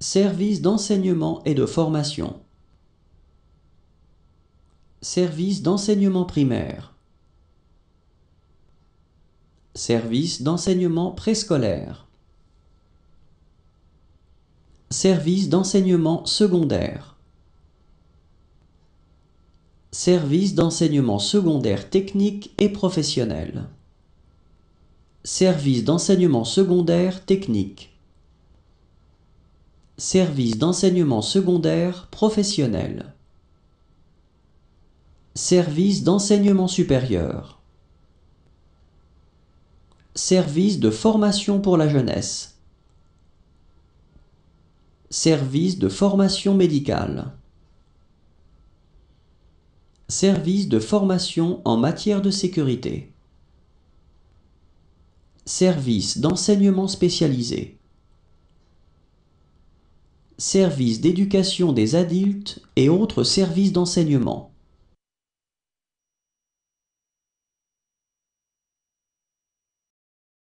Service d'enseignement et de formation. Service d'enseignement primaire. Service d'enseignement préscolaire. Service d'enseignement secondaire. Service d'enseignement secondaire technique et professionnel. Service d'enseignement secondaire technique. Service d'enseignement secondaire professionnel. Service d'enseignement supérieur. Service de formation pour la jeunesse. Service de formation médicale. Service de formation en matière de sécurité. Service d'enseignement spécialisé services d'éducation des adultes et autres services d'enseignement.